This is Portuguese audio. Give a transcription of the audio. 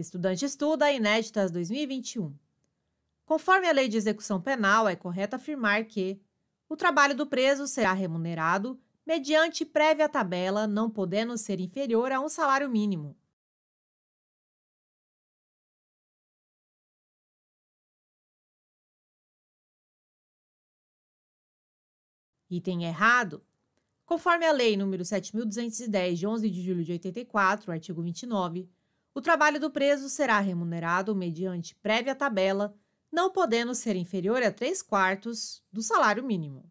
Estudante estuda Inéditas 2021. Conforme a Lei de Execução Penal, é correto afirmar que o trabalho do preso será remunerado mediante prévia tabela, não podendo ser inferior a um salário mínimo. Item errado. Conforme a Lei nº 7.210, de 11 de julho de 84, artigo 29, o trabalho do preso será remunerado mediante prévia tabela, não podendo ser inferior a 3 quartos do salário mínimo.